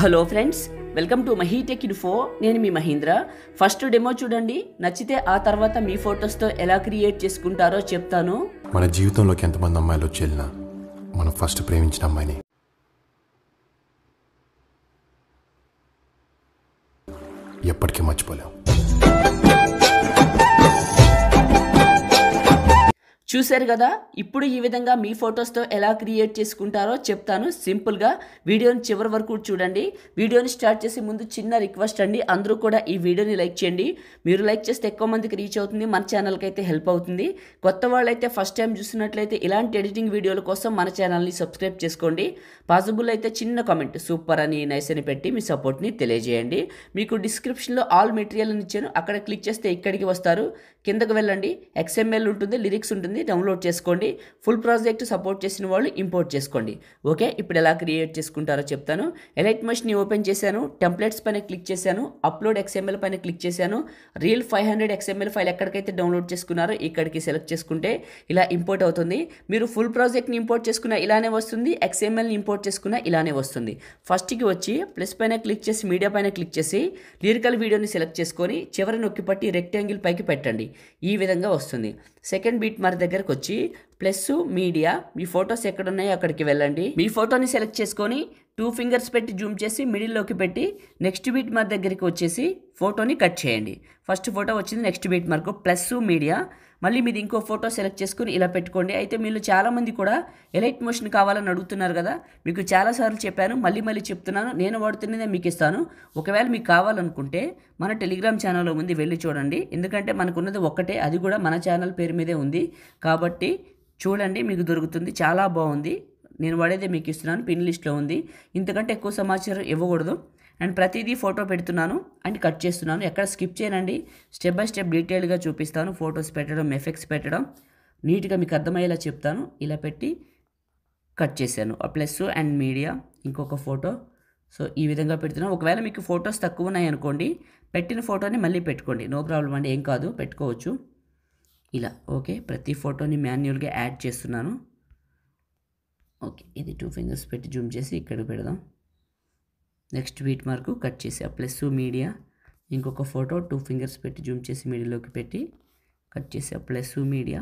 hello friends welcome to tech info నేను మీ Mahindra first demo చూడండి నచ్చితే ఆ తర్వాత మీ ఫొటోస్తో ఎలా క్రియేట్ చేసుకుంటారో చెప్తాను మన జీవితంలోకి ఎంతమంది అమ్మాయిలు వచ్చి మనం ఫస్ట్ ప్రేమించిన అమ్మాయిని ఎప్పటికీ మర్చిపోలేం చూశారు కదా ఇప్పుడు ఈ విధంగా మీ ఫొటోస్తో ఎలా క్రియేట్ చేసుకుంటారో చెప్తాను సింపుల్గా వీడియోని చివరి వరకు చూడండి వీడియోని స్టార్ట్ చేసే ముందు చిన్న రిక్వెస్ట్ అండి అందరూ కూడా ఈ వీడియోని లైక్ చేయండి మీరు లైక్ చేస్తే ఎక్కువ మందికి రీచ్ అవుతుంది మన ఛానల్కి అయితే హెల్ప్ అవుతుంది కొత్త వాళ్ళైతే ఫస్ట్ టైం చూసినట్లయితే ఇలాంటి ఎడిటింగ్ వీడియోల కోసం మన ఛానల్ని సబ్స్క్రైబ్ చేసుకోండి పాసిబుల్ అయితే చిన్న కామెంట్ సూపర్ అని నైస్ అని పెట్టి మీ సపోర్ట్ని తెలియజేయండి మీకు డిస్క్రిప్షన్లో ఆల్ మెటీరియల్ ఇచ్చాను అక్కడ క్లిక్ చేస్తే ఇక్కడికి వస్తారు కిందకు వెళ్ళండి ఎక్స్ఎంఎల్ ఉంటుంది లిరిక్స్ ఉంటుంది డౌన్లోడ్ చేసుకోండి ఫుల్ ప్రాజెక్ట్ సపోర్ట్ చేసిన వాళ్ళు ఇంపోర్ట్ చేసుకోండి ఓకే ఇప్పుడు ఎలా క్రియేట్ చేసుకుంటారో చెప్తాను ఎలైట్ మషిన్ని ఓపెన్ చేశాను టెంప్లెట్స్ పైన క్లిక్ చేశాను అప్లోడ్ ఎక్స్ఎంఎల్ పైన క్లిక్ చేశాను reel five hundred XML file ఎక్కడికైతే డౌన్లోడ్ చేసుకున్నారో ఇక్కడికి సెలెక్ట్ చేసుకుంటే ఇలా ఇంపోర్ట్ అవుతుంది మీరు ఫుల్ ప్రాజెక్ట్ని ఇంపోర్ట్ చేసుకున్న ఇలానే వస్తుంది ఎక్స్ఎంఎల్ని ఇంపోర్ట్ చేసుకున్న ఇలానే వస్తుంది ఫస్ట్కి వచ్చి ప్లస్ పైన క్లిక్ చేసి మీడియా పైన క్లిక్ చేసి లిరికల్ వీడియోని సెలెక్ట్ చేసుకొని చివరి నొక్కి పట్టి రెక్టాంగిల్ పైకి పెట్టండి ఈ విధంగా వస్తుంది సెకండ్ బీట్ మరి దగ్గరకు వచ్చి ప్లస్ మీడియా మీ ఫొటోస్ ఎక్కడున్నాయో అక్కడికి వెళ్ళండి మీ ఫోటోని సెలెక్ట్ చేసుకొని టూ ఫింగర్స్ పెట్టి జూమ్ చేసి మిడిల్లోకి పెట్టి నెక్స్ట్ బీట్ మార్క్ దగ్గరికి వచ్చేసి ఫోటోని కట్ చేయండి ఫస్ట్ ఫోటో వచ్చింది next beat mark plus media మళ్ళీ మీది ఇంకో ఫోటో సెలెక్ట్ చేసుకుని ఇలా పెట్టుకోండి అయితే మీరు చాలామంది కూడా ఎలైట్ మోషన్ కావాలని అడుగుతున్నారు కదా మీకు చాలాసార్లు చెప్పాను మళ్ళీ మళ్ళీ చెప్తున్నాను నేను వాడుతున్నదే మీకు ఇస్తాను ఒకవేళ మీకు కావాలనుకుంటే మన టెలిగ్రామ్ ఛానల్లో ఉంది వెళ్ళి చూడండి ఎందుకంటే మనకున్నది ఒక్కటే అది కూడా మన ఛానల్ పేరు మీదే ఉంది కాబట్టి చూడండి మీకు దొరుకుతుంది చాలా బాగుంది నేను వాడేదే మీకు ఇస్తున్నాను పిన్ లిస్ట్లో ఉంది ఇంతకంటే ఎక్కువ సమాచారం ఇవ్వకూడదు అండ్ ప్రతిదీ ఫోటో పెడుతున్నాను అండ్ కట్ చేస్తున్నాను ఎక్కడ స్కిప్ చేయనండి స్టెప్ బై స్టెప్ డీటెయిల్గా చూపిస్తాను ఫొటోస్ పెట్టడం ఎఫెక్ట్స్ పెట్టడం నీట్గా మీకు అర్థమయ్యేలా చెప్తాను ఇలా పెట్టి కట్ చేశాను ప్లస్ అండ్ మీడియా ఇంకొక ఫోటో సో ఈ విధంగా పెడుతున్నాను ఒకవేళ మీకు ఫొటోస్ తక్కువ ఉన్నాయి అనుకోండి పెట్టిన ఫోటోని మళ్ళీ పెట్టుకోండి నో ప్రాబ్లం అండి ఏం కాదు పెట్టుకోవచ్చు ఇలా ఓకే ప్రతి ఫోటోని మాన్యువల్గా యాడ్ చేస్తున్నాను ఓకే ఇది టూ ఫింగర్స్ పెట్టి జూమ్ చేసి ఇక్కడ పెడదాం నెక్స్ట్ వీట్ మార్కు కట్ చేసి ఆ ప్లస్ మీడియా ఇంకొక ఫోటో టూ ఫింగర్స్ పెట్టి జూమ్ చేసి మీడియాలోకి పెట్టి కట్ చేసి ఆ ప్లస్ మీడియా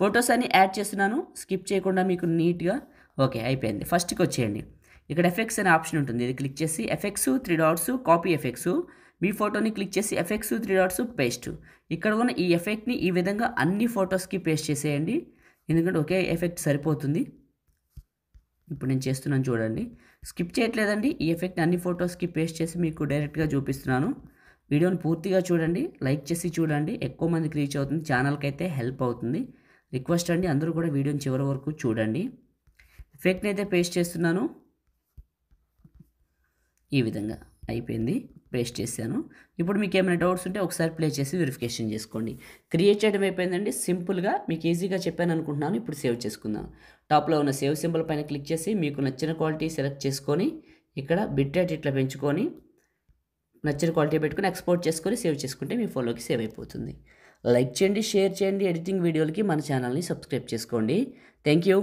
ఫొటోస్ అన్ని యాడ్ చేస్తున్నాను స్కిప్ చేయకుండా మీకు నీట్గా ఓకే అయిపోయింది ఫస్ట్కి వచ్చేయండి ఇక్కడ ఎఫెక్ట్స్ అనే ఆప్షన్ ఉంటుంది ఇది క్లిక్ చేసి effects three dots copy effects మీ ఫోటోని క్లిక్ చేసి ఎఫెక్ట్స్ త్రీ డాట్స్ పేస్ట్ ఇక్కడ ఉన్న ఈ ఎఫెక్ట్ని ఈ విధంగా అన్ని ఫొటోస్కి పేస్ట్ చేసేయండి ఎందుకంటే ఒకే ఎఫెక్ట్ సరిపోతుంది ఇప్పుడు నేను చేస్తున్నాను చూడండి స్కిప్ చేయట్లేదండి ఈ ఎఫెక్ట్ అన్ని ఫొటోస్కి పేస్ట్ చేసి మీకు డైరెక్ట్గా చూపిస్తున్నాను వీడియోని పూర్తిగా చూడండి లైక్ చేసి చూడండి ఎక్కువ మందికి రీచ్ అవుతుంది ఛానల్కి అయితే హెల్ప్ అవుతుంది రిక్వెస్ట్ అండి అందరూ కూడా వీడియోని చివరి వరకు చూడండి ఎఫెక్ట్ని అయితే పేస్ట్ చేస్తున్నాను ఈ విధంగా అయిపోయింది పేస్ట్ చేశాను ఇప్పుడు మీకు ఏమైనా డౌట్స్ ఉంటే ఒకసారి ప్లే చేసి వెరిఫికేషన్ చేసుకోండి క్రియేట్ చేయడం అయిపోయిందండి సింపుల్గా మీకు ఈజీగా చెప్పాను అనుకుంటున్నాను ఇప్పుడు సేవ్ చేసుకుందాం టాప్లో ఉన్న సేవ్ సింబల్ పైన క్లిక్ చేసి మీకు నచ్చిన క్వాలిటీ సెలెక్ట్ చేసుకొని ఇక్కడ బిట్ రేట్ ఇట్లా పెంచుకొని నచ్చిన క్వాలిటీ పెట్టుకుని ఎక్స్పోర్ట్ చేసుకొని సేవ్ చేసుకుంటే మీ ఫోన్లోకి సేవ్ అయిపోతుంది లైక్ చేయండి షేర్ చేయండి ఎడిటింగ్ వీడియోలకి మన ఛానల్ని సబ్స్క్రైబ్ చేసుకోండి థ్యాంక్ యూ